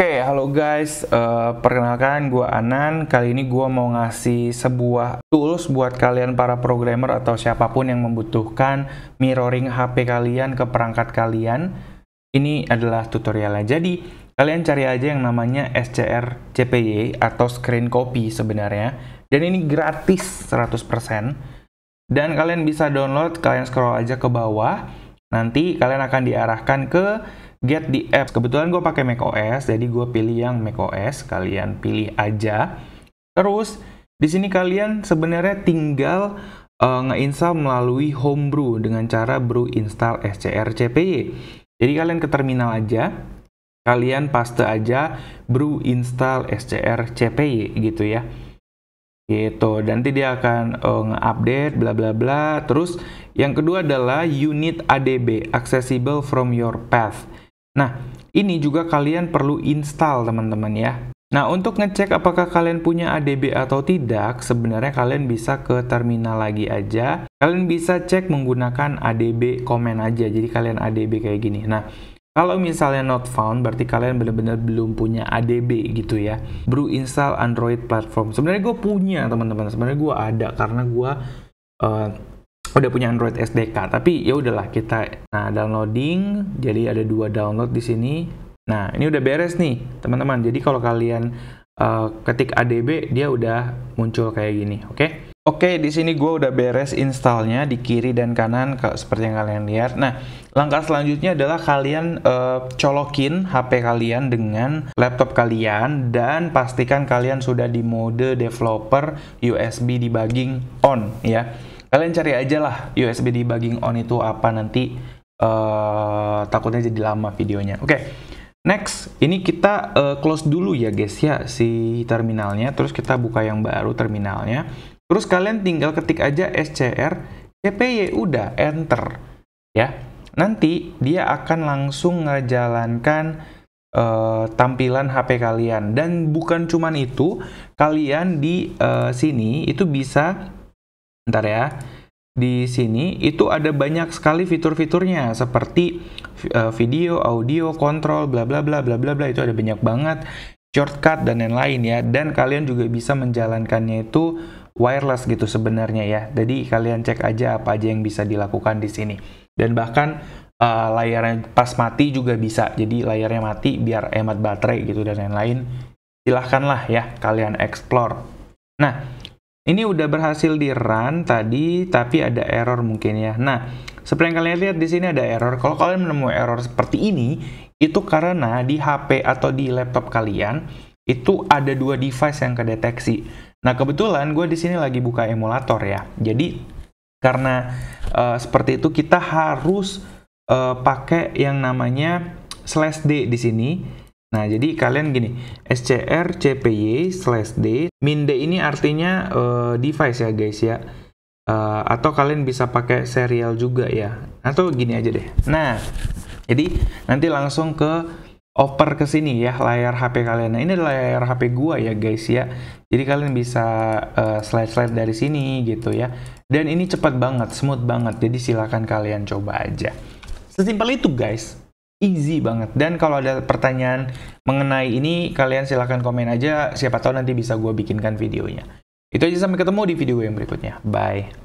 Oke, okay, halo guys. Uh, perkenalkan, gue Anan. Kali ini gue mau ngasih sebuah tools buat kalian para programmer atau siapapun yang membutuhkan mirroring HP kalian ke perangkat kalian. Ini adalah tutorialnya. Jadi, kalian cari aja yang namanya SCR CPY atau Screen Copy sebenarnya. Dan ini gratis 100%. Dan kalian bisa download, kalian scroll aja ke bawah. Nanti kalian akan diarahkan ke get the apps. Kebetulan gue pakai macOS, jadi gue pilih yang macOS. Kalian pilih aja. Terus di sini kalian sebenarnya tinggal uh, nge-install melalui homebrew dengan cara brew install scrcpy. Jadi kalian ke terminal aja, kalian paste aja brew install scrcpy gitu ya. Gitu, nanti dia akan uh, nge-update bla bla bla. Terus yang kedua adalah unit ADB, accessible from your path. Nah, ini juga kalian perlu install teman-teman ya. Nah, untuk ngecek apakah kalian punya ADB atau tidak, sebenarnya kalian bisa ke terminal lagi aja. Kalian bisa cek menggunakan ADB komen aja, jadi kalian ADB kayak gini. Nah, kalau misalnya not found, berarti kalian benar-benar belum punya ADB gitu ya. Baru install Android platform. Sebenarnya gue punya teman-teman, sebenarnya gue ada karena gue... Uh, udah punya Android SDK tapi ya udahlah kita nah downloading jadi ada dua download di sini nah ini udah beres nih teman-teman jadi kalau kalian uh, ketik adb dia udah muncul kayak gini oke okay? Oke, di sini gue udah beres installnya di kiri dan kanan seperti yang kalian lihat. Nah, langkah selanjutnya adalah kalian uh, colokin HP kalian dengan laptop kalian dan pastikan kalian sudah di mode developer USB debugging on ya kalian cari aja lah USB debugging on itu apa nanti uh, takutnya jadi lama videonya. Oke. Okay. Next, ini kita uh, close dulu ya guys ya si terminalnya, terus kita buka yang baru terminalnya. Terus kalian tinggal ketik aja SCR CPY udah enter ya. Nanti dia akan langsung ngejalankan uh, tampilan HP kalian dan bukan cuman itu, kalian di uh, sini itu bisa ntar ya. Di sini itu ada banyak sekali fitur-fiturnya seperti eh, video, audio, kontrol, bla bla bla bla bla bla itu ada banyak banget shortcut dan lain-lain ya. Dan kalian juga bisa menjalankannya itu wireless gitu sebenarnya ya. Jadi kalian cek aja apa aja yang bisa dilakukan di sini. Dan bahkan uh, layarnya pas mati juga bisa. Jadi layarnya mati biar hemat baterai gitu dan lain-lain. Silahkanlah ya kalian explore. Nah, ini udah berhasil di run tadi, tapi ada error mungkin ya. Nah, seperti yang kalian lihat di sini ada error. Kalau kalian menemui error seperti ini, itu karena di HP atau di laptop kalian itu ada dua device yang kedeteksi. Nah, kebetulan gue di sini lagi buka emulator ya. Jadi karena uh, seperti itu kita harus uh, pakai yang namanya slash d di sini Nah, jadi kalian gini, SCR CPY slash D, min D ini artinya uh, device ya guys ya. Uh, atau kalian bisa pakai serial juga ya. Atau gini aja deh. Nah, jadi nanti langsung ke over ke sini ya layar HP kalian. Nah, ini layar HP gua ya guys ya. Jadi kalian bisa slide eh, slide-slide dari sini gitu ya. Dan ini cepat banget, smooth banget. Jadi silahkan kalian coba aja. Sesimpel itu guys easy banget. Dan kalau ada pertanyaan mengenai ini, kalian silahkan komen aja. Siapa tahu nanti bisa gue bikinkan videonya. Itu aja sampai ketemu di video yang berikutnya. Bye.